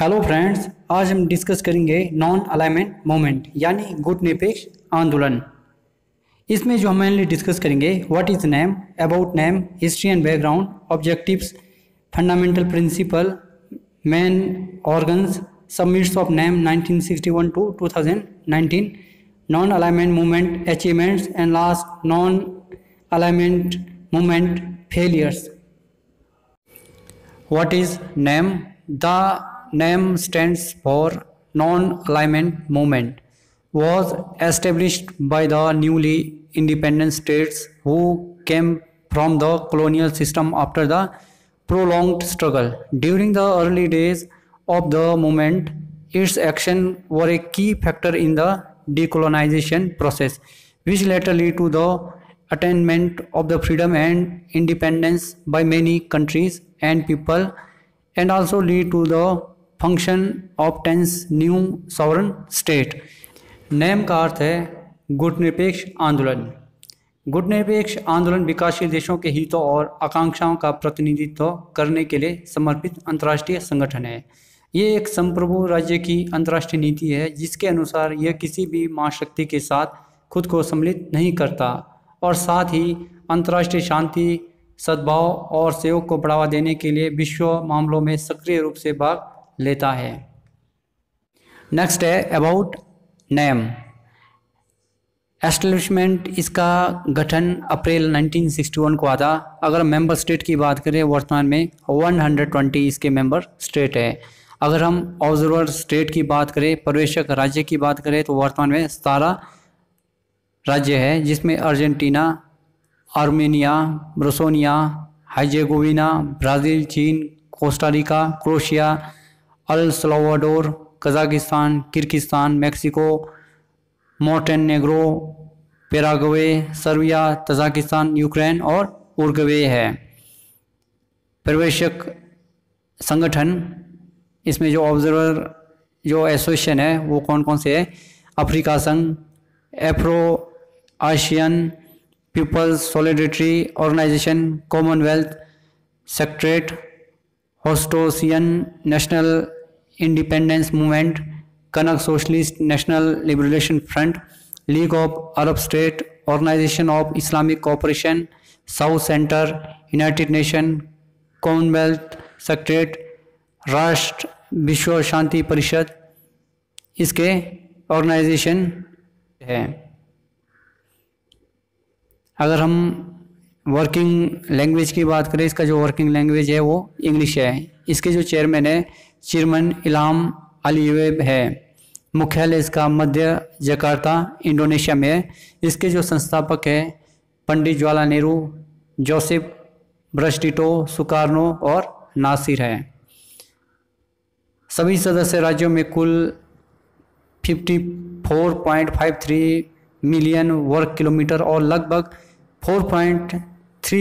Hello friends आज हम discuss करेंगे नॉन अलाइनमेंट मोमेंट यानी गुट निरपेक्ष आंदोलन इसमें जो हम मेनली डिस्कस करेंगे what is NAM about NAM history and background objectives fundamental principle main organs summits of NAM 1961 to 2019 non alignment movement achievements and last non alignment movement failures what is NAM the name stands for non-alignment movement, was established by the newly independent states who came from the colonial system after the prolonged struggle. During the early days of the movement, its actions were a key factor in the decolonization process, which later led to the attainment of the freedom and independence by many countries and people and also lead to the function of tens new sovereign state NAM का अर्थ है गुटनिरपेक्ष आंदोलन गुटनिरपेक्ष आंदोलन विकासशील देशों के हितों और आकांक्षाओं का प्रतिनिधित्व करने के लिए समर्पित अंतर्राष्ट्रीय संगठन है ये एक संप्रभु राज्य की अंतर्राष्ट्रीय नीति है जिसके अनुसार यह किसी भी महाशक्ति के साथ खुद को सम्मिलित नहीं करता और साथ ही अंतर्राष्ट्रीय शांति सद्भाव और सहयोग को बढ़ावा देने के लिए विश्व मामलों में सक्रिय रूप से भाग लेता है नेक्स्ट है अबाउट नेम एस्टेब्लिशमेंट इसका गठन अप्रैल 1961 को आता अगर मेंबर स्टेट की बात करें वर्तमान में 120 इसके मेंबर स्टेट है अगर हम ऑब्जर्वर स्टेट की बात करें प्रवेशक राज्य की बात करें तो वर्तमान में सतारह राज्य है जिसमें Argentina Armenia Bosnia Herzegovina Brazil चीन कोस्टारिका क्रोशिया अल Kazakhstan Kyrgyzstan Mexico Montenegro Paraguay Serbia Tajikistan Ukraine और उर्गवे है प्रवेशक संगठन इसमें जो ऑब्जर्वर जो एसोसिएशन है वो कौन कौन से है अफ्रीका संघ Afro Asian peoples solidarity organisation commonwealth secretariat Hostosian national independence movement Kanak socialist national liberation front league of Arab state organisation of Islamic cooperation south centre united nation commonwealth secretariat राष्ट्र विश्व शांति परिषद इसके organisation है अगर हम working language की बात करें इसका जो वर्किंग लैंग्वेज है वो इंग्लिश है इसके जो चेयरमैन है चेयरमैन इलाम अलीवेब है मुख्यालय इसका मध्य जकार्ता इंडोनेशिया में है इसके जो संस्थापक हैं Pandit Jawaharlal Nehru Joseph Broz Tito Sukarno और नासिर हैं सभी सदस्य राज्यों में कुल 54.53 मिलियन वर्ग किलोमीटर और लगभग 4.31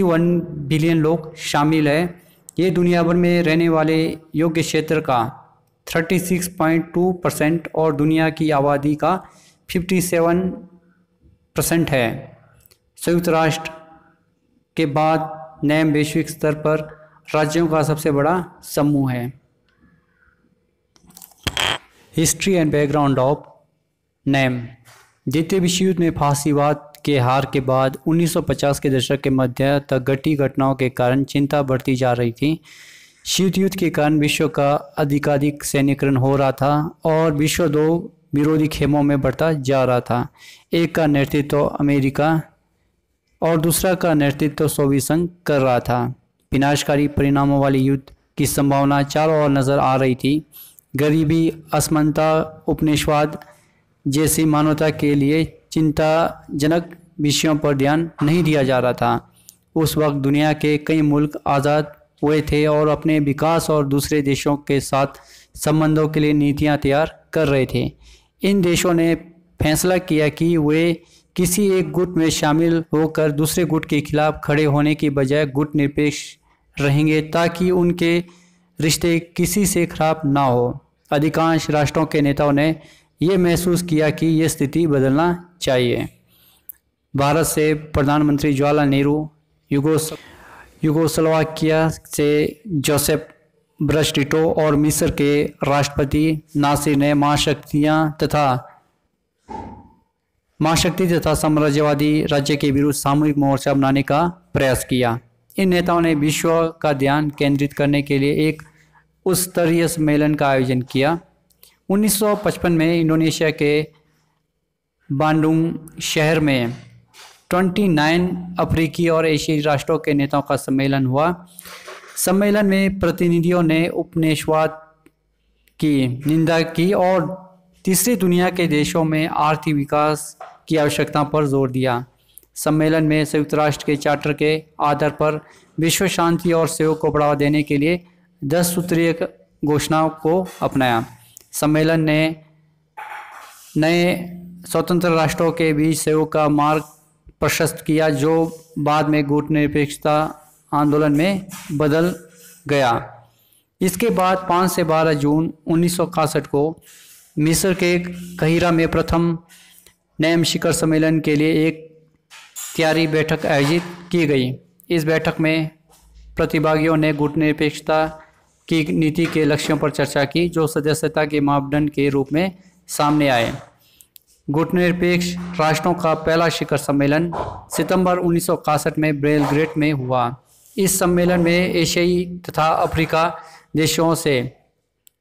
बिलियन लोग शामिल हैं ये दुनिया भर में रहने वाले योग्य क्षेत्र का 36.2 परसेंट और दुनिया की आबादी का 57 परसेंट है संयुक्त राष्ट्र के बाद नए वैश्विक स्तर पर राज्यों का सबसे बड़ा समूह है history and background of NAM द्वितीय विश्व युद्ध में फांसीवाद के हार के बाद 1950 के दशक के मध्य तक घटी घटनाओं के कारण चिंता बढ़ती जा रही थी शीत युद्ध के कारण विश्व का अधिकाधिक सैन्यकरण हो रहा था और विश्व दो विरोधी खेमों में बढ़ता जा रहा था एक का नेतृत्व तो अमेरिका और दूसरा का नेतृत्व तो सोवियत संघ कर रहा था विनाशकारी परिणामों वाले युद्ध की संभावना चारों ओर नज़र आ रही थी गरीबी असमानता उपनिषवाद जैसी मानवता के लिए चिंताजनक विषयों पर ध्यान नहीं दिया जा रहा था उस वक्त दुनिया के कई मुल्क आज़ाद हुए थे और अपने विकास और दूसरे देशों के साथ संबंधों के लिए नीतियां तैयार कर रहे थे इन देशों ने फैसला किया कि वे किसी एक गुट में शामिल होकर दूसरे गुट के खिलाफ खड़े होने की बजाय गुट निरपेक्ष रहेंगे ताकि उनके रिश्ते किसी से खराब ना हो अधिकांश राष्ट्रों के नेताओं ने ये महसूस किया कि यह स्थिति बदलना चाहिए भारत से प्रधानमंत्री जवाहरलाल नेहरू युगोस युगोसलवाकिया से जोसेफ ब्रस्टिटो और मिस्र के राष्ट्रपति नासिर ने महाशक्तियाँ तथा महाशक्ति तथा साम्राज्यवादी राज्य के विरुद्ध सामूहिक मोर्चा बनाने का प्रयास किया इन नेताओं ने विश्व का ध्यान केंद्रित करने के लिए एक उच्च स्तरीय सम्मेलन का आयोजन किया 1955 में इंडोनेशिया के बांडुंग शहर में 29 अफ्रीकी और एशियाई राष्ट्रों के नेताओं का सम्मेलन हुआ सम्मेलन में प्रतिनिधियों ने उपनिवेशवाद की निंदा की और तीसरी दुनिया के देशों में आर्थिक विकास की आवश्यकता पर जोर दिया सम्मेलन में संयुक्त राष्ट्र के चार्टर के आधार पर विश्व शांति और सहयोग को बढ़ावा देने के लिए दस सूत्रीय घोषणाओं को अपनाया सम्मेलन ने नए स्वतंत्र राष्ट्रों के बीच सहयोग का मार्ग प्रशस्त किया जो बाद में गुट निरपेक्षता आंदोलन में बदल गया इसके बाद 5 से 12 जून उन्नीस को मिस्र के कहिरा में प्रथम नैम शिखर सम्मेलन के लिए एक तैयारी बैठक आयोजित की गई इस बैठक में प्रतिभागियों ने गुट निरपेक्षता की नीति के लक्ष्यों पर चर्चा की जो सदस्यता के मापदंड के रूप में सामने आए गुटनिरपेक्ष राष्ट्रों का पहला शिखर सम्मेलन सितंबर उन्नीस में ब्रेलग्रेट में हुआ इस सम्मेलन में एशियाई तथा अफ्रीका देशों से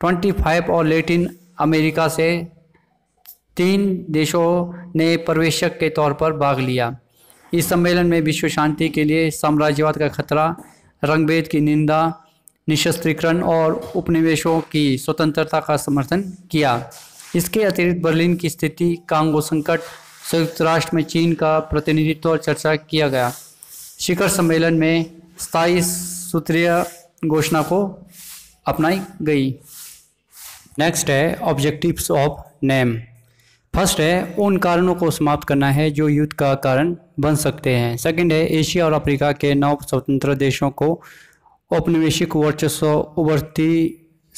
25 और लेटिन अमेरिका से तीन देशों ने प्रवेशक के तौर पर भाग लिया इस सम्मेलन में विश्व शांति के लिए साम्राज्यवाद का खतरा रंगभेद की निंदा निशस्त्रीकरण और उपनिवेशों की स्वतंत्रता का समर्थन किया इसके अतिरिक्त बर्लिन की स्थिति कांगो संकट संयुक्त राष्ट्र में चीन का प्रतिनिधित्व और चर्चा किया गया शिखर सम्मेलन में स्थायी सूत्रीय घोषणा को अपनाई गई नेक्स्ट है ऑब्जेक्टिव्स ऑफ नेम फर्स्ट है उन कारणों को समाप्त करना है जो युद्ध का कारण बन सकते हैं सेकंड है एशिया और अफ्रीका के नौ स्वतंत्र देशों को औपनिवेशिक वर्चस्व उभरती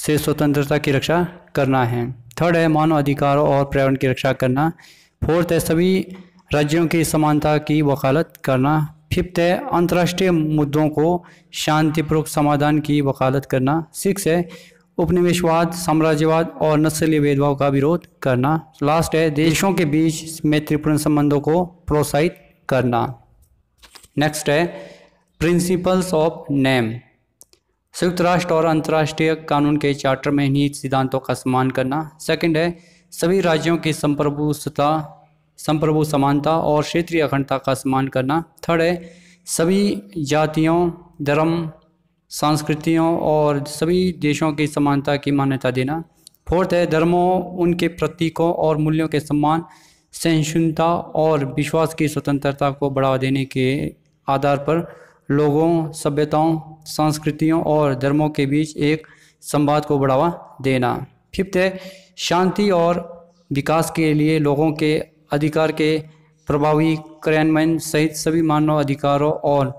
से स्वतंत्रता की रक्षा करना है थर्ड है मानव अधिकारों और पर्यावरण की रक्षा करना फोर्थ है सभी राज्यों की समानता की वकालत करना फिफ्थ है अंतर्राष्ट्रीय मुद्दों को शांतिपूर्वक समाधान की वकालत करना सिक्स है उपनिवेशवाद साम्राज्यवाद और नस्लीय भेदभाव का विरोध करना लास्ट है देशों के बीच मैत्रीपूर्ण संबंधों को प्रोत्साहित करना नेक्स्ट है प्रिंसिपल्स ऑफ नेम संयुक्त राष्ट्र और अंतर्राष्ट्रीय कानून के चार्टर में इन्हीं सिद्धांतों का सम्मान करना सेकंड है सभी राज्यों की संप्रभुता संप्रभु समानता और क्षेत्रीय अखंडता का सम्मान करना थर्ड है सभी जातियों धर्म संस्कृतियों और सभी देशों की समानता की मान्यता देना फोर्थ है धर्मों उनके प्रतीकों और मूल्यों के सम्मान सहिष्णुता और विश्वास की स्वतंत्रता को बढ़ावा देने के आधार पर लोगों सभ्यताओं संस्कृतियों और धर्मों के बीच एक संवाद को बढ़ावा देना फिफ्थ है शांति और विकास के लिए लोगों के अधिकार के प्रभावी क्रियान्वयन सहित सभी मानव अधिकारों और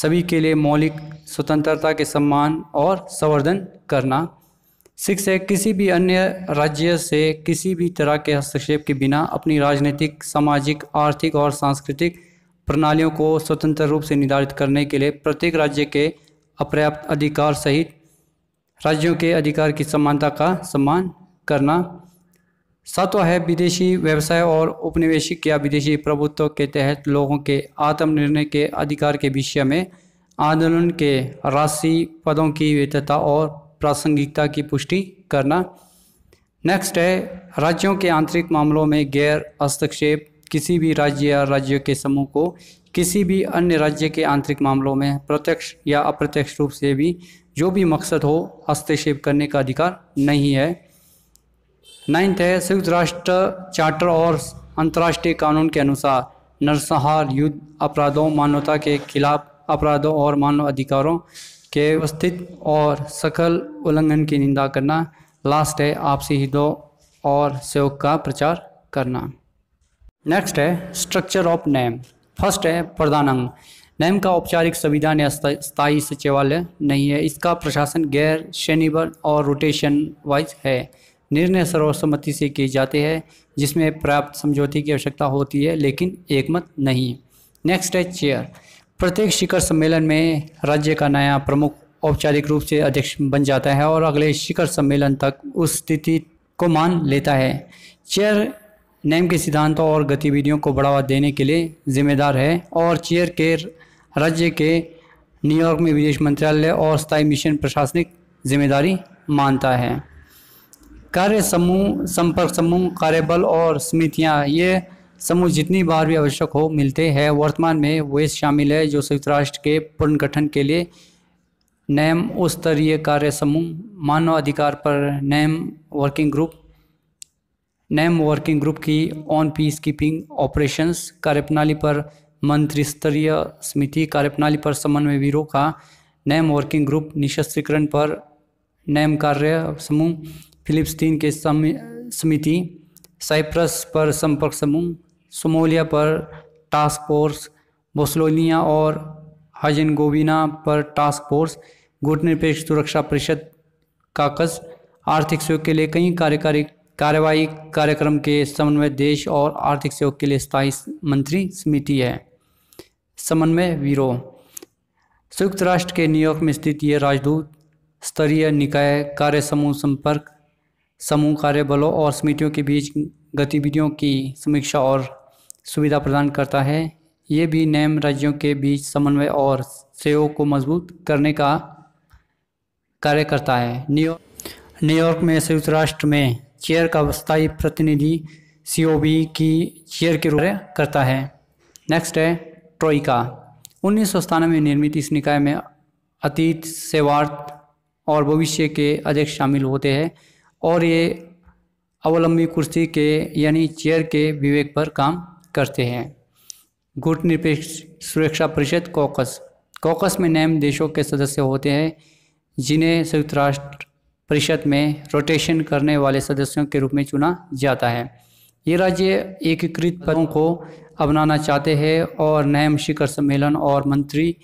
सभी के लिए मौलिक स्वतंत्रता के सम्मान और संवर्धन करना सिक्स है किसी भी अन्य राज्य से किसी भी तरह के हस्तक्षेप के बिना अपनी राजनीतिक सामाजिक आर्थिक और सांस्कृतिक प्रणालियों को स्वतंत्र रूप से निर्धारित करने के लिए प्रत्येक राज्य के अपर्याप्त अधिकार सहित राज्यों के अधिकार की समानता का सम्मान करना सातवा है विदेशी व्यवसाय और उपनिवेशिक या विदेशी प्रभुत्व के तहत लोगों के आत्मनिर्णय के अधिकार के विषय में आंदोलन के राशि पदों की वैधता और प्रासंगिकता की पुष्टि करना नेक्स्ट है राज्यों के आंतरिक मामलों में गैर हस्तक्षेप किसी भी राज्य या राज्य के समूह को किसी भी अन्य राज्य के आंतरिक मामलों में प्रत्यक्ष या अप्रत्यक्ष रूप से भी जो भी मकसद हो हस्तक्षेप करने का अधिकार नहीं है नाइन्थ है संयुक्त राष्ट्र चार्टर और अंतर्राष्ट्रीय कानून के अनुसार नरसंहार युद्ध अपराधों मानवता के खिलाफ अपराधों और मानव अधिकारों के व्यवस्थित और सकल उल्लंघन की निंदा करना लास्ट है आपसी हितों और सहयोग का प्रचार करना नेक्स्ट है स्ट्रक्चर ऑफ नेम फर्स्ट है प्रधान अंग नेम का औपचारिक संविधान या स्थायी सचिवालय नहीं है इसका प्रशासन गैर श्रेणीबद्ध और रोटेशन वाइज है निर्णय सर्वसम्मति से किए जाते हैं जिसमें पर्याप्त समझौते की आवश्यकता होती है लेकिन एकमत नहीं नेक्स्ट है चेयर प्रत्येक शिखर सम्मेलन में राज्य का नया प्रमुख औपचारिक रूप से अध्यक्ष बन जाता है और अगले शिखर सम्मेलन तक उस स्थिति को मान लेता है चेयर नेम के सिद्धांतों और गतिविधियों को बढ़ावा देने के लिए जिम्मेदार है और चेयर के राज्य के न्यूयॉर्क में विदेश मंत्रालय और स्थायी मिशन प्रशासनिक जिम्मेदारी मानता है कार्य समूह संपर्क समूह कार्यबल और समितियाँ ये समूह जितनी बार भी आवश्यक हो मिलते हैं वर्तमान में वे शामिल है जो संयुक्त राष्ट्र के पुनर्गठन के लिए नैम उस्तरीय कार्य समूह मानव अधिकार पर NAM working group NAM working group की ऑन पीस कीपिंग ऑपरेशंस कार्यप्रणाली पर मंत्री स्तरीय समिति कार्यप्रणाली पर समन्वय वीरों का नैम वर्किंग ग्रुप निशस्त्रीकरण पर नैम कार्य समूह फिलिपस्तीन के समिति साइप्रस पर संपर्क समूह सोमोलिया पर टास्क फोर्स बोस्लोनिया और हजनगोविना पर टास्क फोर्स गुटनिरपेक्ष सुरक्षा परिषद काकस आर्थिक सहयोग के लिए कई कार्यकारी कार्यवाही कार्यक्रम के समन्वय देश और आर्थिक सहयोग के लिए स्थायी मंत्री समिति है समन्वय ब्यूरो संयुक्त राष्ट्र के न्यूयॉर्क में स्थित ये राजदूत स्तरीय निकाय कार्य समूह संपर्क समूह कार्यबलों और समितियों के बीच गतिविधियों की समीक्षा और सुविधा प्रदान करता है ये भी नैम राज्यों के बीच समन्वय और सहयोग को मजबूत करने का कार्य करता है न्यूयॉर्क न्यूयॉर्क में संयुक्त राष्ट्र में चेयर का स्थायी प्रतिनिधि सीओबी की चेयर के रूप में करता है नेक्स्ट है ट्रोइका उन्नीस में निर्मित इस निकाय में अतीत सेवार्थ और भविष्य के अध्यक्ष शामिल होते हैं और ये अवलंबी कुर्सी के यानी चेयर के विवेक पर काम करते हैं गुट निरपेक्ष सुरक्षा परिषद कॉकस कॉकस में नियम देशों के सदस्य होते हैं जिन्हें संयुक्त राष्ट्र परिषद में रोटेशन करने वाले सदस्यों के रूप में चुना जाता है ये राज्य एकीकृत पदों को अपनाना चाहते हैं और नयम शिखर सम्मेलन और मंत्री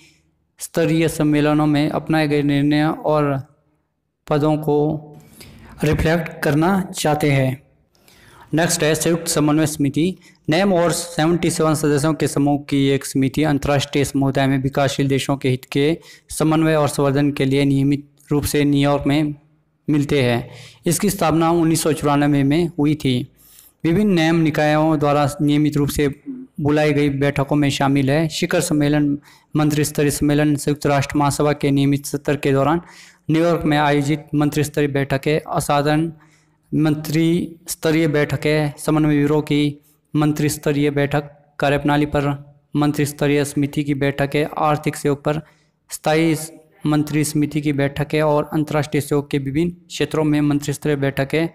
स्तरीय सम्मेलनों में अपनाए गए निर्णय और पदों को रिफ्लेक्ट करना चाहते हैं नेक्स्ट है संयुक्त समन्वय समिति नेम और 77 सदस्यों के समूह की एक समिति अंतर्राष्ट्रीय समुदाय में विकासशील देशों के हित के समन्वय और संवर्धन के लिए नियमित रूप से न्यूयॉर्क में मिलते हैं इसकी स्थापना उन्नीस में हुई थी विभिन्न नियम निकायों द्वारा नियमित रूप से बुलाई गई बैठकों में शामिल है शिखर सम्मेलन मंत्री स्तरीय सम्मेलन संयुक्त राष्ट्र महासभा के नियमित सत्र के दौरान न्यूयॉर्क में आयोजित मंत्री स्तरीय बैठकें असाधारण मंत्री स्तरीय बैठकें समन्वय ब्यूरो की मंत्री स्तरीय बैठक कार्यप्रणाली पर मंत्री स्तरीय समिति की बैठकें आर्थिक सहयोग पर स्थायी मंत्री समिति की बैठक है और अंतर्राष्ट्रीय सहयोग के विभिन्न क्षेत्रों में मंत्री स्तरीय है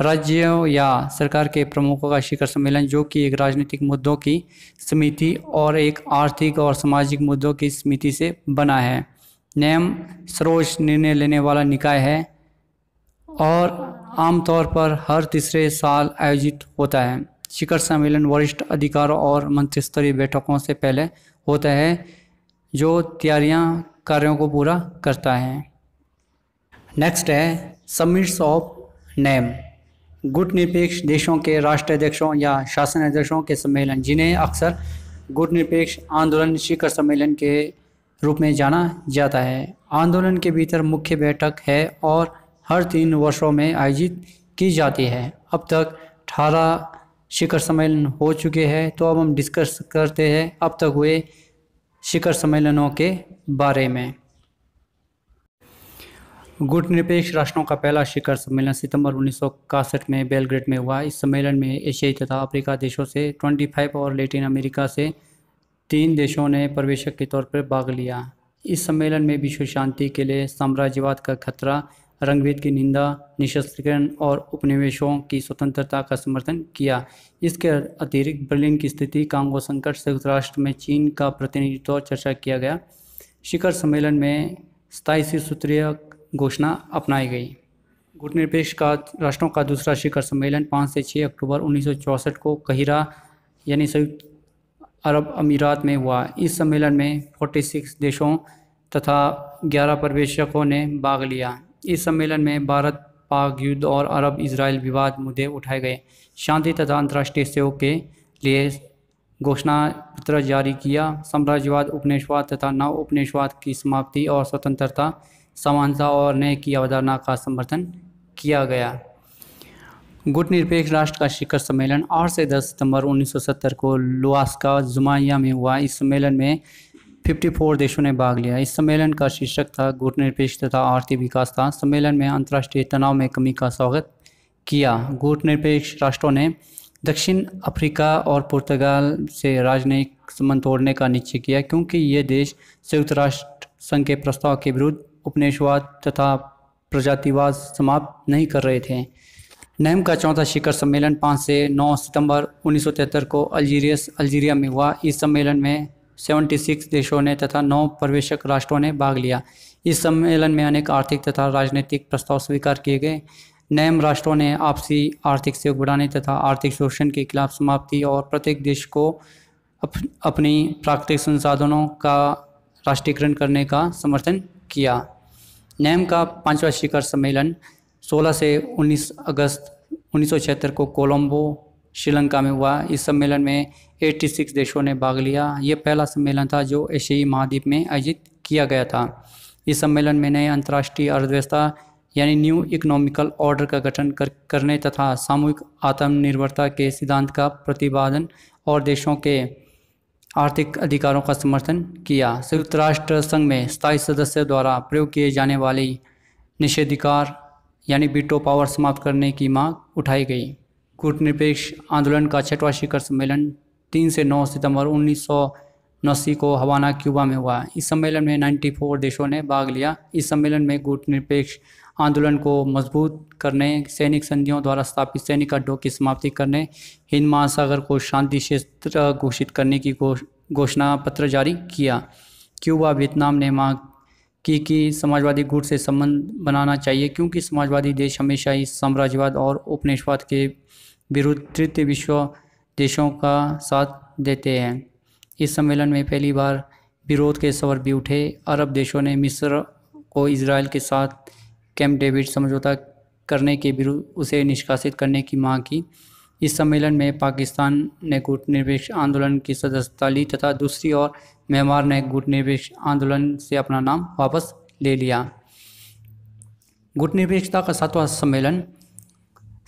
राज्यों या सरकार के प्रमुखों का शिखर सम्मेलन जो कि एक राजनीतिक मुद्दों की समिति और एक आर्थिक और सामाजिक मुद्दों की समिति से बना है नियम सर्वोच्च निर्णय लेने वाला निकाय है और आमतौर पर हर तीसरे साल आयोजित होता है शिखर सम्मेलन वरिष्ठ अधिकारों और मंत्री स्तरीय बैठकों से पहले होता है जो तैयारियां कार्यों को पूरा करता है नेक्स्ट है समिट्स ऑफ नेम गुट निरपेक्ष देशों के राष्ट्राध्यक्षों या शासनाध्यक्षों के सम्मेलन जिन्हें अक्सर गुट निरपेक्ष आंदोलन शिखर सम्मेलन के रूप में जाना जाता है आंदोलन के भीतर मुख्य बैठक है और हर तीन वर्षों में आयोजित की जाती है अब तक अठारह शिखर सम्मेलन हो चुके हैं तो अब हम डिस्कस करते हैं अब तक हुए शिखर सम्मेलनों के बारे में गुट निरपेक्ष राष्ट्रों का पहला शिखर सम्मेलन सितंबर उन्नीस में बेलग्रेड में हुआ इस सम्मेलन में एशियाई तथा अफ्रीका देशों से 25 और लेटिन अमेरिका से तीन देशों ने प्रवेशक के तौर पर भाग लिया इस सम्मेलन में विश्व शांति के लिए साम्राज्यवाद का खतरा रंगभेद की निंदा निशस्त्रीकरण और उपनिवेशों की स्वतंत्रता का समर्थन किया इसके अतिरिक्त बर्लिन की स्थिति कांगो संकट संयुक्त राष्ट्र में चीन का प्रतिनिधित्व चर्चा किया गया शिखर सम्मेलन में स्थायी सूत्रीय घोषणा अपनाई गई गुटनिरपेक्ष का राष्ट्रों का दूसरा शिखर सम्मेलन 5 से 6 अक्टूबर उन्नीस को कहिरा यानी संयुक्त अरब अमीरात में हुआ इस सम्मेलन में 46 देशों तथा 11 प्रवेशकों ने भाग लिया इस सम्मेलन में भारत पाक युद्ध और अरब इसराइल विवाद मुद्दे उठाए गए शांति तथा अंतर्राष्ट्रीय सहयोग के लिए घोषणा पत्र जारी किया साम्राज्यवाद उपनिवेशवाद तथा नव उपनिवेशवाद की समाप्ति और स्वतंत्रता समानता और न्याय की अवधारणा का समर्थन किया गया गुट निरपेक्ष राष्ट्र का शिखर सम्मेलन 8 से 10 सितंबर 1970 को लुआस्का जुमाइया में हुआ इस सम्मेलन में 54 देशों ने भाग लिया इस सम्मेलन का शीर्षक था गुटनिरपेक्ष निरपेक्ष तथा आर्थिक विकास था सम्मेलन में अंतर्राष्ट्रीय तनाव में कमी का स्वागत किया गुटनिरपेक्ष राष्ट्रों ने दक्षिण अफ्रीका और पुर्तगाल से राजनयिक संबंध तोड़ने का निश्चय किया क्योंकि ये देश संयुक्त राष्ट्र संघ के प्रस्ताव के विरुद्ध उपनिवेशवाद तथा प्रजातिवाद समाप्त नहीं कर रहे थे नैम का चौथा शिखर सम्मेलन पाँच से नौ सितंबर उन्नीस को अल्जीरियस अल्जीरिया में हुआ इस सम्मेलन में 76 देशों ने तथा नौ प्रवेशक राष्ट्रों ने भाग लिया इस सम्मेलन में अनेक आर्थिक तथा राजनीतिक प्रस्ताव स्वीकार किए गए नए राष्ट्रों ने आपसी आर्थिक सहयोग बढ़ाने तथा आर्थिक शोषण के खिलाफ समाप्ति और प्रत्येक देश को अप, अपनी प्राकृतिक संसाधनों का राष्ट्रीयकरण करने का समर्थन किया नैम का पांचवा शिखर सम्मेलन 16 से 19 अगस्त उन्नीस को कोलंबो श्रीलंका में हुआ इस सम्मेलन में 86 देशों ने भाग लिया ये पहला सम्मेलन था जो एशियाई महाद्वीप में आयोजित किया गया था इस सम्मेलन में नए अंतर्राष्ट्रीय अर्थव्यवस्था यानी न्यू इकोनॉमिकल ऑर्डर का गठन कर, करने तथा सामूहिक आत्मनिर्भरता के सिद्धांत का प्रतिपादन और देशों के आर्थिक अधिकारों का समर्थन किया संयुक्त राष्ट्र संघ में स्थायी सदस्य द्वारा प्रयोग किए जाने वाली निषेधिकार यानी बीटो पावर समाप्त करने की मांग उठाई गई कूटनिरपेक्ष आंदोलन का छठवां शिखर सम्मेलन तीन से नौ सितंबर उन्नीस को हवाना क्यूबा में हुआ इस सम्मेलन में 94 देशों ने भाग लिया इस सम्मेलन में गुटनिरपेक्ष आंदोलन को मजबूत करने सैनिक संधियों द्वारा स्थापित सैनिक अड्डों की समाप्ति करने हिंद महासागर को शांति क्षेत्र घोषित करने की घोषणा पत्र जारी किया क्यूबा वियतनाम ने मांग की कि समाजवादी गुट से संबंध बनाना चाहिए क्योंकि समाजवादी देश हमेशा ही साम्राज्यवाद और उपनिषवाद के विरुद्ध तृतीय विश्व देशों का साथ देते हैं इस सम्मेलन में पहली बार विरोध के स्वर भी उठे अरब देशों ने मिस्र को इसराइल के साथ कैंप डेविड समझौता करने के विरुद्ध उसे निष्कासित करने की मांग की इस सम्मेलन में पाकिस्तान ने गुट निरपेक्ष आंदोलन की सदस्यता ली तथा दूसरी ओर म्यांमार ने गुट निरपेक्ष आंदोलन से अपना नाम वापस ले लिया गुट निरपेक्षता का सातवां सम्मेलन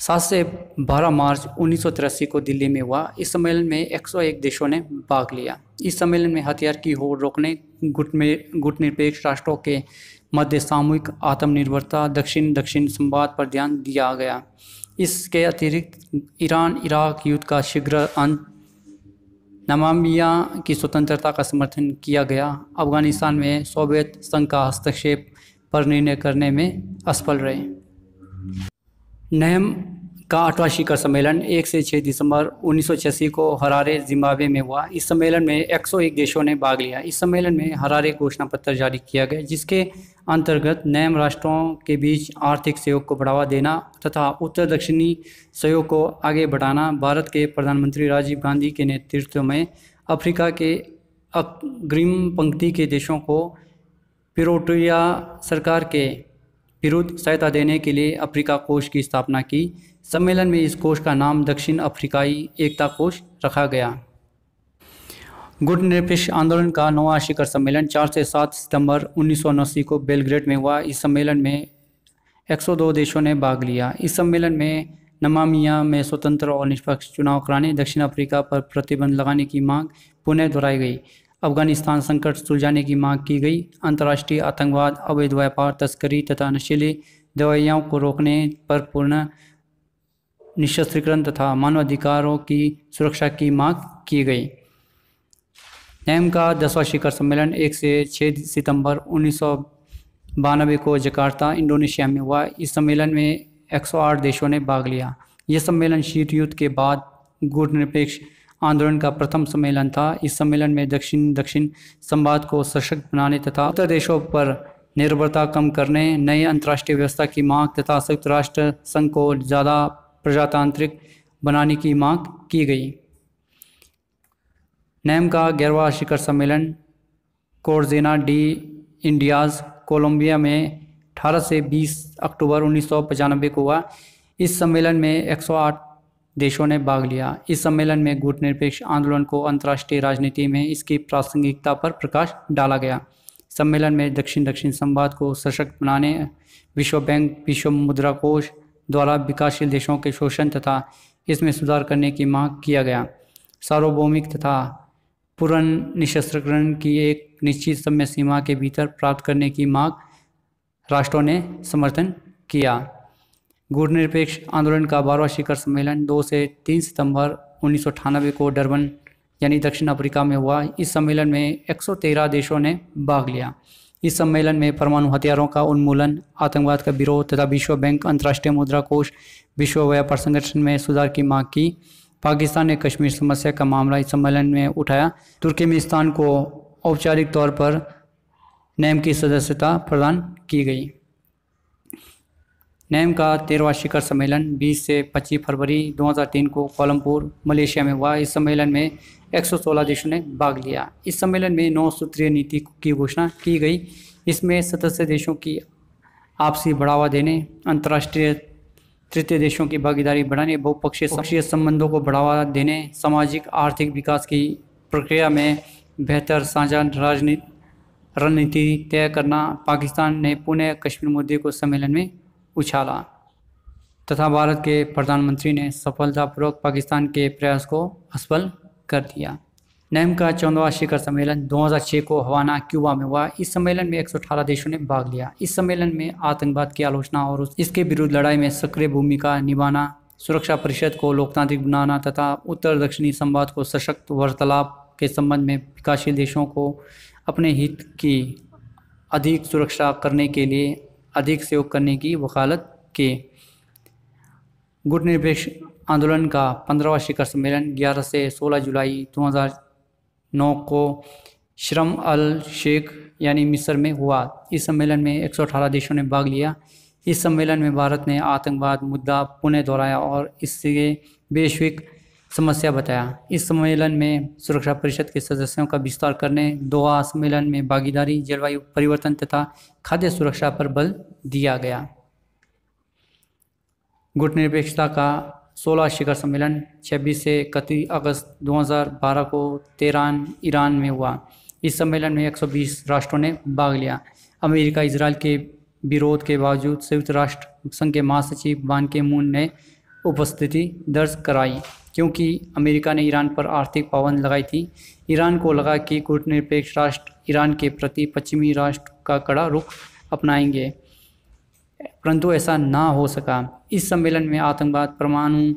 सात से बारह मार्च उन्नीस को दिल्ली में हुआ इस सम्मेलन में 101 देशों ने भाग लिया इस सम्मेलन में हथियार की होड़ रोकने गुट में गुटनिरपेक्ष राष्ट्रों के मध्य सामूहिक आत्मनिर्भरता दक्षिण दक्षिण संवाद पर ध्यान दिया गया इसके अतिरिक्त ईरान इराक युद्ध का शीघ्र अंत नमामिया की स्वतंत्रता का समर्थन किया गया अफगानिस्तान में सोवियत संघ का हस्तक्षेप पर निर्णय करने में असफल रहे नैम का अठासी का सम्मेलन 1 से 6 दिसंबर उन्नीस को हरारे जिम्बाब्वे में हुआ इस सम्मेलन में 101 देशों ने भाग लिया इस सम्मेलन में हरारे घोषणा पत्र जारी किया गया जिसके अंतर्गत नैम राष्ट्रों के बीच आर्थिक सहयोग को बढ़ावा देना तथा उत्तर दक्षिणी सहयोग को आगे बढ़ाना भारत के प्रधानमंत्री राजीव गांधी के नेतृत्व में अफ्रीका के अग्रिम पंक्ति के देशों को पिरोटिया सरकार के विरुद्ध सहायता देने के लिए अफ्रीका कोष की स्थापना की सम्मेलन में इस कोष का नाम दक्षिण अफ्रीकाई एकता कोष रखा गया गुट निरपेक्ष आंदोलन का नवा शिखर सम्मेलन 4 से 7 सितंबर उन्नीस को बेलग्रेड में हुआ इस सम्मेलन में 102 देशों ने भाग लिया इस सम्मेलन में नमामिया में स्वतंत्र और निष्पक्ष चुनाव कराने दक्षिण अफ्रीका पर प्रतिबंध लगाने की मांग पुनः दोहराई गई अफगानिस्तान संकट सुलझाने की मांग की गई अंतर्राष्ट्रीय आतंकवाद अवैध व्यापार तस्करी तथा नशीली दवाइयों को रोकने पर पूर्ण निशस्त्रीकरण तथा मानवाधिकारों की सुरक्षा की मांग की गई नैम का दसवां शिखर सम्मेलन एक से छः सितंबर उन्नीस को जकार्ता इंडोनेशिया में हुआ इस सम्मेलन में 108 देशों ने भाग लिया यह सम्मेलन शीत युद्ध के बाद गुटनिरपेक्ष निरपेक्ष आंदोलन का प्रथम सम्मेलन था इस सम्मेलन में दक्षिण दक्षिण संवाद को सशक्त बनाने तथा उत्तर देशों पर निर्भरता कम करने नए अंतर्राष्ट्रीय व्यवस्था की मांग तथा संयुक्त राष्ट्र संघ को ज़्यादा प्रजातांत्रिक बनाने की मांग की गई नैम का गैरवा शिखर सम्मेलन कोरजेना डी इंडियाज कोलंबिया में 18 से 20 अक्टूबर उन्नीस को हुआ इस सम्मेलन में 108 देशों ने भाग लिया इस सम्मेलन में गुट निरपेक्ष आंदोलन को अंतर्राष्ट्रीय राजनीति में इसकी प्रासंगिकता पर प्रकाश डाला गया सम्मेलन में दक्षिण दक्षिण संवाद को सशक्त बनाने विश्व बैंक विश्व मुद्रा कोष द्वारा विकासशील देशों के शोषण तथा इसमें सुधार करने की मांग किया गया सार्वभौमिक तथा पूर्ण निशस्त्रकरण की एक निश्चित समय सीमा के भीतर प्राप्त करने की मांग राष्ट्रों ने समर्थन किया गुणनिरपेक्ष आंदोलन का बारहवा शिखर सम्मेलन दो से तीन सितंबर उन्नीस को डरबन यानी दक्षिण अफ्रीका में हुआ इस सम्मेलन में 113 देशों ने भाग लिया इस सम्मेलन में परमाणु हथियारों का उन्मूलन आतंकवाद का विरोध तथा विश्व बैंक अंतर्राष्ट्रीय मुद्रा कोष विश्व व्यापार संगठन में सुधार की मांग की पाकिस्तान ने कश्मीर समस्या का मामला इस सम्मेलन में उठाया तुर्कमेनिस्तान को औपचारिक तौर पर नैम की सदस्यता प्रदान की गई नैम का तेरहवा शिखर सम्मेलन 20 से 25 फरवरी 2003 को कोलमपुर मलेशिया में हुआ इस सम्मेलन में 116 देशों ने भाग लिया इस सम्मेलन में नौ सूत्रीय नीति की घोषणा की गई इसमें सदस्य देशों की आपसी बढ़ावा देने अंतर्राष्ट्रीय तृतीय देशों की भागीदारी बढ़ाने बहुपक्षीय संबंधों को बढ़ावा देने सामाजिक आर्थिक विकास की प्रक्रिया में बेहतर साझा राजनीति रणनीति तय करना पाकिस्तान ने पुणे कश्मीर मुद्दे को सम्मेलन में उछाला तथा भारत के प्रधानमंत्री ने सफलतापूर्वक पाकिस्तान के प्रयास को असफल कर दिया नैम का चौदवा शिखर सम्मेलन 2006 को हवाना क्यूबा में हुआ इस सम्मेलन में 118 देशों ने भाग लिया इस सम्मेलन में आतंकवाद की आलोचना और इसके विरुद्ध लड़ाई में सक्रिय भूमिका निभाना सुरक्षा परिषद को लोकतांत्रिक बनाना तथा उत्तर दक्षिणी संवाद को सशक्त वार्तालाप के संबंध में विकासशील देशों को अपने हित की अधिक सुरक्षा करने के लिए अधिक सहयोग करने की वकालत के गुट निरपेक्ष आंदोलन का पंद्रहवा शिखर सम्मेलन 11 से 16 जुलाई 2009 को श्रम अल शेख यानी मिस्र में हुआ इस सम्मेलन में 118 देशों ने भाग लिया इस सम्मेलन में भारत ने आतंकवाद मुद्दा पुनः दोहराया और इससे वैश्विक समस्या बताया इस सम्मेलन में सुरक्षा परिषद के सदस्यों का विस्तार करने दोहा सम्मेलन में भागीदारी जलवायु परिवर्तन तथा खाद्य सुरक्षा पर बल दिया गया गुटनिरपेक्षता का 16 शिखर सम्मेलन 26 से इकतीस अगस्त 2012 को तेहरान ईरान में हुआ इस सम्मेलन में 120 राष्ट्रों ने भाग लिया अमेरिका इसराइल के विरोध के बावजूद संयुक्त राष्ट्र संघ के महासचिव बान के मून ने उपस्थिति दर्ज कराई क्योंकि अमेरिका ने ईरान पर आर्थिक पाबंद लगाई थी ईरान को लगा कि कूटनिरपेक्ष राष्ट्र ईरान के प्रति पश्चिमी राष्ट्र का कड़ा रुख अपनाएंगे परंतु ऐसा ना हो सका इस सम्मेलन में आतंकवाद परमाणु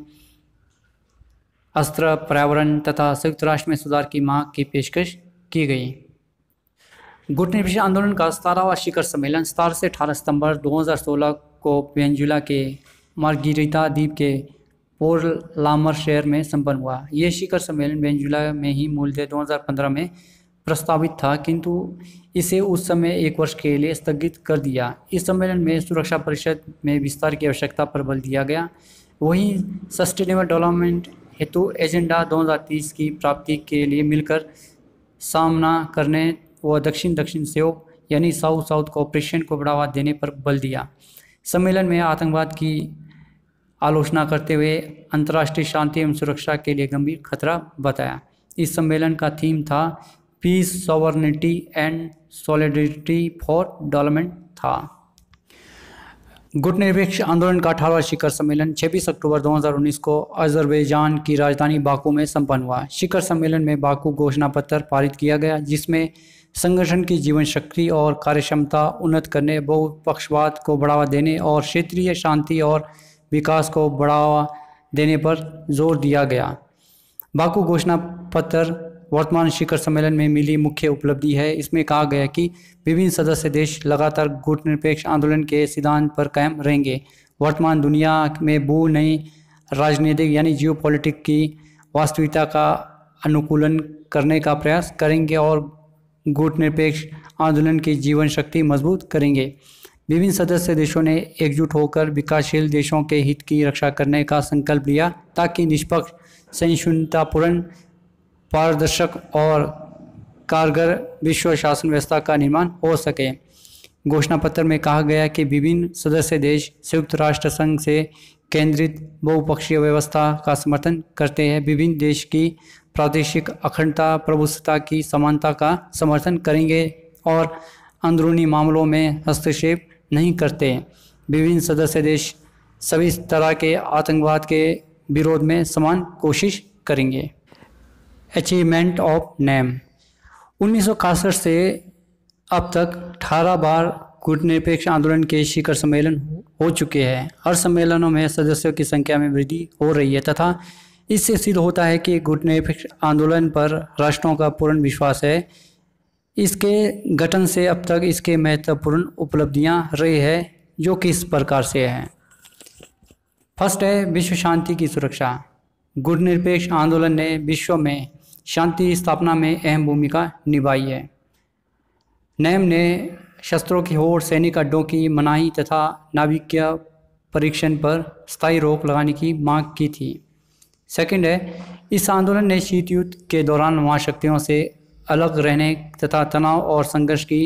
अस्त्र पर्यावरण तथा संयुक्त राष्ट्र में सुधार की मांग की पेशकश की गई गुटनिरपेक्ष आंदोलन का सतारहवा शिखर सम्मेलन सतारह से अठारह सितंबर 2016 को वेंजुला के मार्गिरिता द्वीप के पोर्ट लामर शहर में संपन्न हुआ यह शिखर सम्मेलन वेंजुला में ही मूल दो हज़ार में प्रस्तावित था किंतु इसे उस समय एक वर्ष के लिए स्थगित कर दिया इस सम्मेलन में सुरक्षा परिषद में विस्तार की आवश्यकता पर बल दिया गया वहीं सस्टेनेबल डेवलपमेंट हेतु एजेंडा 2030 की प्राप्ति के लिए मिलकर सामना करने व दक्षिण दक्षिण सहयोग यानी साउथ साउथ कोऑपरेशन को बढ़ावा देने पर बल दिया सम्मेलन में आतंकवाद की आलोचना करते हुए अंतर्राष्ट्रीय शांति एवं सुरक्षा के लिए गंभीर खतरा बताया इस सम्मेलन का थीम था peace sovereignty and solidity for development था गुटनिरपेक्ष आंदोलन का अठारह शिखर सम्मेलन 26 अक्टूबर 2019 को अजरबैजान की राजधानी बाकू में संपन्न हुआ शिखर सम्मेलन में बाकू घोषणा पत्र पारित किया गया जिसमें संगठन की जीवन शक्ति और कार्यक्षमता उन्नत करने बहुपक्षवाद को बढ़ावा देने और क्षेत्रीय शांति और विकास को बढ़ावा देने पर जोर दिया गया बाकू घोषणा पत्र वर्तमान शिखर सम्मेलन में मिली मुख्य उपलब्धि है इसमें कहा गया कि विभिन्न सदस्य देश लगातार गुटनिरपेक्ष आंदोलन के सिद्धांत पर कायम रहेंगे वर्तमान दुनिया में भू नई राजनीतिक यानी जियो की वास्तविकता का अनुकूलन करने का प्रयास करेंगे और गुटनिरपेक्ष आंदोलन की जीवन शक्ति मजबूत करेंगे विभिन्न सदस्य देशों ने एकजुट होकर विकासशील देशों के हित की रक्षा करने का संकल्प लिया ताकि निष्पक्ष सहिष्णुतापूर्ण पारदर्शक और कारगर विश्व शासन व्यवस्था का निर्माण हो सके घोषणा पत्र में कहा गया कि विभिन्न सदस्य देश संयुक्त राष्ट्र संघ से केंद्रित बहुपक्षीय व्यवस्था का समर्थन करते हैं विभिन्न देश की प्रादेशिक अखंडता प्रभुसत्ता की समानता का समर्थन करेंगे और अंदरूनी मामलों में हस्तक्षेप नहीं करते विभिन्न सदस्य देश सभी तरह के आतंकवाद के विरोध में समान कोशिश करेंगे अचीवमेंट ऑफ नैम उन्नीस से अब तक अठारह बार गुटनिरपेक्ष आंदोलन के शिखर सम्मेलन हो चुके हैं हर सम्मेलनों में सदस्यों की संख्या में वृद्धि हो रही है तथा इससे सिद्ध होता है कि गुटनिरपेक्ष आंदोलन पर राष्ट्रों का पूर्ण विश्वास है इसके गठन से अब तक इसके महत्वपूर्ण उपलब्धियां रही है जो किस प्रकार से हैं फर्स्ट है विश्व शांति की सुरक्षा गुणनिरपेक्ष आंदोलन ने विश्व में शांति स्थापना में अहम भूमिका निभाई है नैम ने शस्त्रों की होड़ सैनिक अड्डों की मनाही तथा नाविकीय परीक्षण पर स्थायी रोक लगाने की मांग की थी सेकंड है इस आंदोलन ने शीत युद्ध के दौरान महाशक्तियों से अलग रहने तथा तनाव और संघर्ष की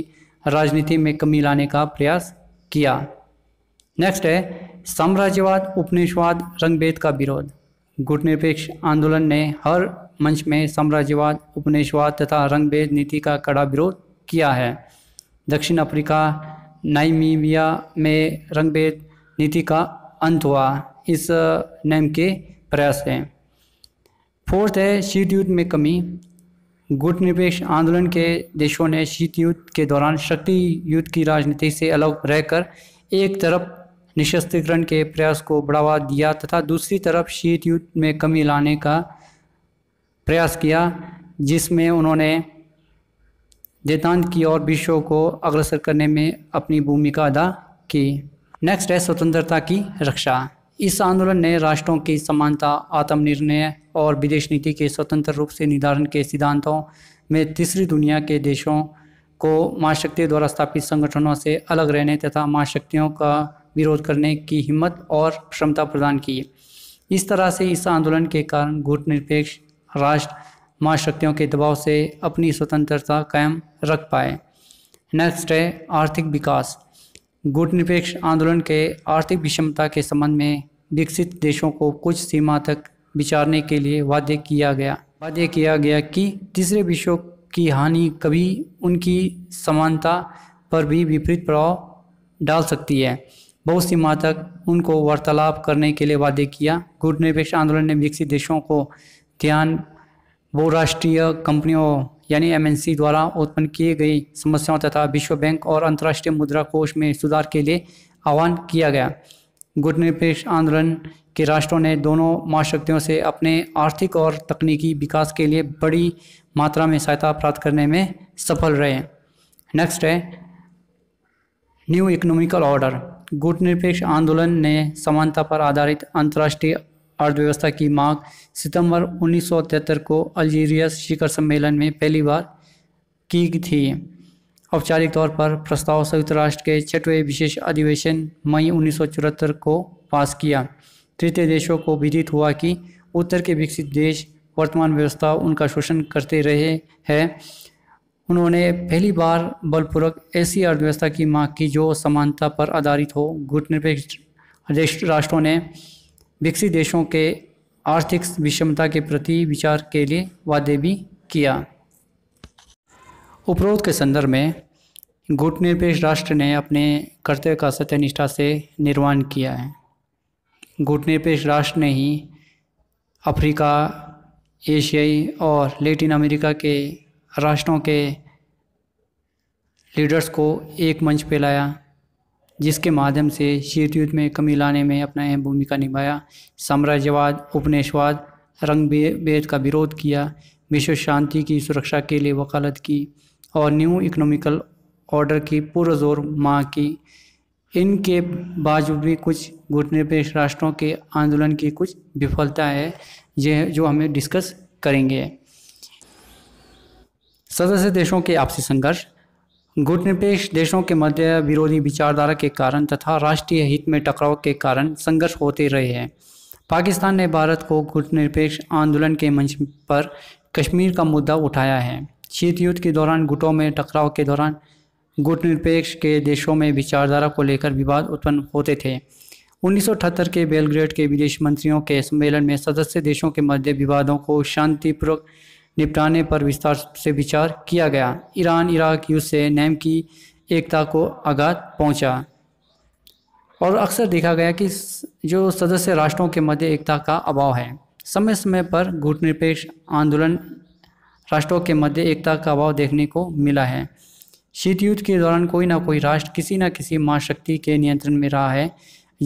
राजनीति में कमी लाने का प्रयास किया नेक्स्ट है साम्राज्यवाद उपनिषवाद रंगभेद का विरोध गुटनिरपेक्ष आंदोलन ने हर मंच में साम्राज्यवाद उपनिषवाद तथा रंगभेद नीति का कड़ा विरोध किया है दक्षिण अफ्रीका नाइमीबिया में रंगभेद नीति का अंत हुआ इस नेम के प्रयास है फोर्थ है शीट युद्ध में कमी गुटनिरपेक्ष आंदोलन के देशों ने शीत युद्ध के दौरान शक्ति युद्ध की राजनीति से अलग रहकर एक तरफ निशस्त्रीकरण के प्रयास को बढ़ावा दिया तथा दूसरी तरफ शीत युद्ध में कमी लाने का प्रयास किया जिसमें उन्होंने देतांत की और विश्व को अग्रसर करने में अपनी भूमिका अदा की नेक्स्ट है स्वतंत्रता की रक्षा इस आंदोलन ने राष्ट्रों की समानता आत्मनिर्णय और विदेश नीति के स्वतंत्र रूप से निर्धारण के सिद्धांतों में तीसरी दुनिया के देशों को महाशक्तियों द्वारा स्थापित संगठनों से अलग रहने तथा महाशक्तियों का विरोध करने की हिम्मत और क्षमता प्रदान की इस तरह से इस आंदोलन के कारण गुटनिरपेक्ष राष्ट्र महाशक्तियों के दबाव से अपनी स्वतंत्रता कायम रख पाए नेक्स्ट है आर्थिक विकास गुटनिरपेक्ष आंदोलन के आर्थिक विषमता के संबंध में विकसित देशों को कुछ सीमा तक विचारने के लिए वादे किया गया वादे किया गया कि तीसरे विश्व की हानि कभी उनकी समानता पर भी विपरीत प्रभाव डाल सकती है बहुत सीमा तक उनको वार्तालाप करने के लिए वादे किया गुटनिरपेक्ष आंदोलन ने विकसित देशों को ध्यान बहुराष्ट्रीय कंपनियों यानी एमएनसी द्वारा उत्पन्न किए गई समस्याओं तथा विश्व बैंक और अंतर्राष्ट्रीय मुद्रा कोष में सुधार के लिए आह्वान किया गया गुटनिरपेक्ष आंदोलन के राष्ट्रों ने दोनों महाशक्तियों से अपने आर्थिक और तकनीकी विकास के लिए बड़ी मात्रा में सहायता प्राप्त करने में सफल रहे नेक्स्ट है न्यू इकोनॉमिकल ऑर्डर गुटनिरपेक्ष आंदोलन ने समानता पर आधारित अंतर्राष्ट्रीय अर्थव्यवस्था की मांग सितंबर उन्नीस को अल्जीरिया शिखर सम्मेलन में पहली बार की थी औपचारिक तौर पर प्रस्ताव संयुक्त राष्ट्र के छठवें विशेष अधिवेशन मई उन्नीस को पास किया तृतीय देशों को विदित हुआ कि उत्तर के विकसित देश वर्तमान व्यवस्था उनका शोषण करते रहे हैं उन्होंने पहली बार बलपूर्वक ऐसी अर्थव्यवस्था की मांग की जो समानता पर आधारित हो गुटनिरपेक्ष राष्ट्रों ने विकसित देशों के आर्थिक विषमता के प्रति विचार के लिए वादे भी किया उपरोध के संदर्भ में गुटनिरपेक्ष राष्ट्र ने अपने कर्तव्य का सत्यनिष्ठा से निर्वाण किया है गुटनिरपेक्ष राष्ट्र ने ही अफ्रीका एशियाई और लेटिन अमेरिका के राष्ट्रों के लीडर्स को एक मंच पर लाया जिसके माध्यम से शीत युद्ध में कमी लाने में अपना अहम भूमिका निभाया साम्राज्यवाद उपनिवेशवाद रंग भेद का विरोध किया विश्व शांति की सुरक्षा के लिए वकालत की और न्यू इकोनॉमिकल ऑर्डर की पुरजोर मांग की इनके बावजूद भी कुछ गुटनिरपेक्ष राष्ट्रों के आंदोलन की कुछ विफलता है यह जो हमें डिस्कस करेंगे सदस्य देशों के आपसी संघर्ष गुटनिरपेक्ष देशों के मध्य विरोधी विचारधारा के कारण तथा राष्ट्रीय हित में टकराव के कारण संघर्ष होते रहे हैं पाकिस्तान ने भारत को गुटनिरपेक्ष आंदोलन के मंच पर कश्मीर का मुद्दा उठाया है शीत युद्ध के दौरान गुटों में टकराव के दौरान गुट निरपेक्ष के देशों में विचारधारा को लेकर विवाद उत्पन्न होते थे उन्नीस के बेलग्रेड के विदेश मंत्रियों के सम्मेलन में सदस्य देशों के मध्य विवादों को शांतिपूर्वक निपटाने पर विस्तार से विचार किया गया ईरान इराक युद्ध से नैम की एकता को आघात पहुंचा और अक्सर देखा गया कि जो सदस्य राष्ट्रों के मध्य एकता का अभाव है समय समय पर गुटनिरपेक्ष आंदोलन राष्ट्रों के मध्य एकता का अभाव देखने को मिला है शीत युद्ध के दौरान कोई ना कोई राष्ट्र किसी न किसी महाशक्ति के नियंत्रण में रहा है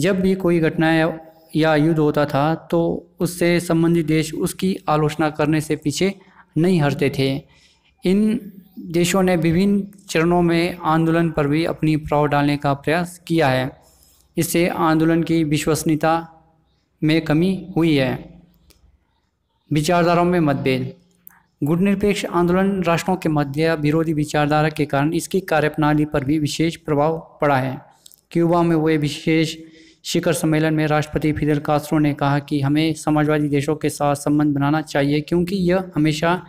जब भी कोई घटना या युद्ध होता था तो उससे संबंधित देश उसकी आलोचना करने से पीछे नहीं हटते थे इन देशों ने विभिन्न चरणों में आंदोलन पर भी अपनी प्रभाव डालने का प्रयास किया है इससे आंदोलन की विश्वसनीयता में कमी हुई है विचारधाराओं में मतभेद गुटनिरपेक्ष आंदोलन राष्ट्रों के मध्य विरोधी विचारधारा के कारण इसकी कार्यप्रणाली पर भी विशेष प्रभाव पड़ा है क्यूबा में हुए विशेष शिखर सम्मेलन में राष्ट्रपति फिदर कास्ट्रो ने कहा कि हमें समाजवादी देशों के साथ संबंध बनाना चाहिए क्योंकि यह हमेशा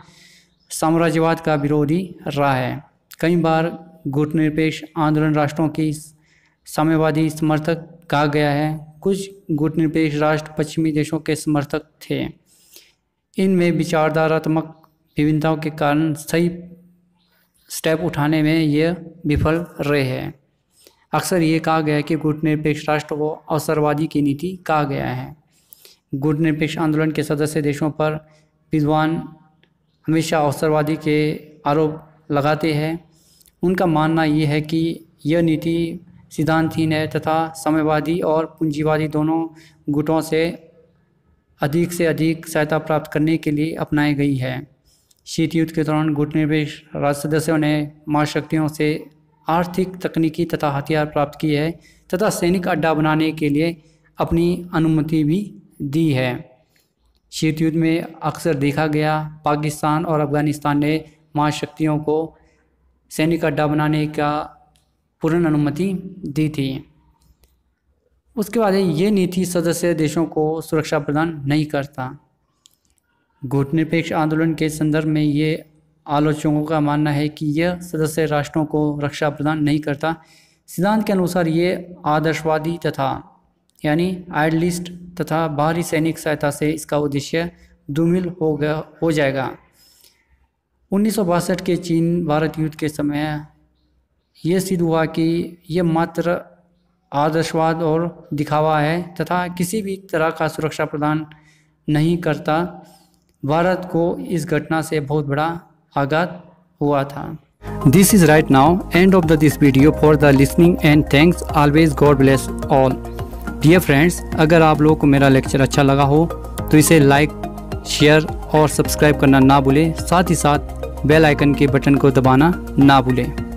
साम्राज्यवाद का विरोधी रहा है कई बार गुटनिरपेक्ष आंदोलन राष्ट्रों की साम्यवादी समर्थक कहा गया है कुछ गुटनिरपेक्ष राष्ट्र पश्चिमी देशों के समर्थक थे इनमें विचारधारात्मक विभिन्नताओं के कारण सही स्टेप उठाने में ये विफल रहे हैं अक्सर ये कहा गया है कि गुटनिरपेक्ष राष्ट्र को अवसरवादी की नीति कहा गया है गुटनिरपेक्ष आंदोलन के सदस्य देशों पर विद्वान हमेशा अवसरवादी के आरोप लगाते हैं उनका मानना ये है कि यह नीति सिद्धांतहीन है तथा समयवादी और पूंजीवादी दोनों गुटों से अधिक से अधिक सहायता प्राप्त करने के लिए अपनाई गई है शीत युद्ध के दौरान गुट राज सदस्यों ने मां शक्तियों से आर्थिक तकनीकी तथा हथियार प्राप्त किए हैं तथा सैनिक अड्डा बनाने के लिए अपनी अनुमति भी दी है शीत युद्ध में अक्सर देखा गया पाकिस्तान और अफगानिस्तान ने महाशक्तियों को सैनिक अड्डा बनाने का पूर्ण अनुमति दी थी उसके बाद ये नीति सदस्य देशों को सुरक्षा प्रदान नहीं करता गुटनिरपेक्ष आंदोलन के संदर्भ में ये आलोचकों का मानना है कि यह सदस्य राष्ट्रों को रक्षा प्रदान नहीं करता सिद्धांत के अनुसार ये आदर्शवादी तथा यानी आइडलिस्ट तथा बाहरी सैनिक सहायता से इसका उद्देश्य दुमिल हो गया हो जाएगा उन्नीस के चीन भारत युद्ध के समय ये सिद्ध हुआ कि यह मात्र आदर्शवाद और दिखावा है तथा किसी भी तरह का सुरक्षा प्रदान नहीं करता भारत को इस घटना से बहुत बड़ा आघात हुआ था this is right now end of the this video for the listening and thanks always God bless all dear friends अगर आप लोगों को मेरा लेक्चर अच्छा लगा हो तो इसे लाइक शेयर और सब्सक्राइब करना ना भूलें साथ ही साथ बेल आइकन के बटन को दबाना ना भूलें